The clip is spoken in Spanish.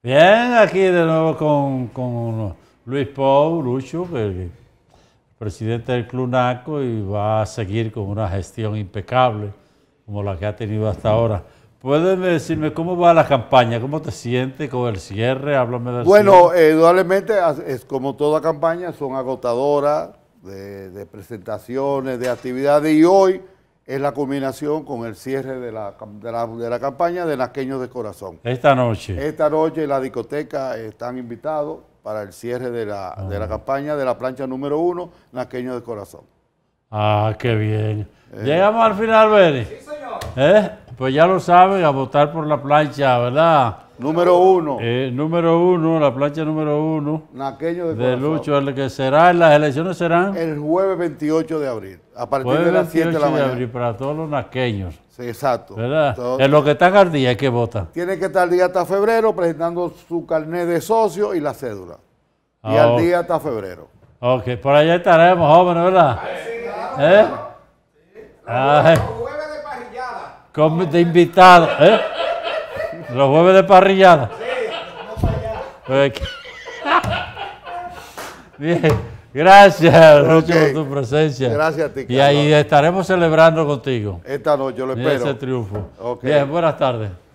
Bien, aquí de nuevo con, con Luis Pou, Lucho, presidente del Club NACO, y va a seguir con una gestión impecable como la que ha tenido hasta ahora. ¿Pueden decirme cómo va la campaña? ¿Cómo te sientes con el cierre? Háblame del Bueno, eh, indudablemente, es como toda campaña, son agotadoras de presentaciones, de actividades, y hoy es la combinación con el cierre de la, de la, campaña de Nasqueños de Corazón. Esta noche. Esta noche la discoteca eh, están invitados para el cierre de la, ah. campaña de la plancha número uno, Nasqueños de Corazón. Ah, qué bien. Eh. Llegamos al final, Beni. Sí, señor. ¿Eh? Pues ya lo saben, a votar por la plancha, ¿verdad? Número uno. Eh, número uno, la plancha número uno. Naqueño de, de Lucho, el que será, las elecciones serán. El jueves 28 de abril, a partir de las 7 de la mañana. de abril para todos los naqueños. exacto. ¿Verdad? en lo que están al día hay que votar. Tiene que estar al día hasta febrero presentando su carnet de socio y la cédula. Y ah, al día hasta febrero. Ok, por allá estaremos, jóvenes, ¿verdad? Ah, ¿Eh? Jueves de de invitado, ¿eh? Los jueves de parrillada. Sí, no pues Bien. Gracias, Rocho, por tu presencia. Gracias a ti. Y ahí estaremos celebrando contigo. Esta noche, lo espero. Ese triunfo. Bien, buenas tardes.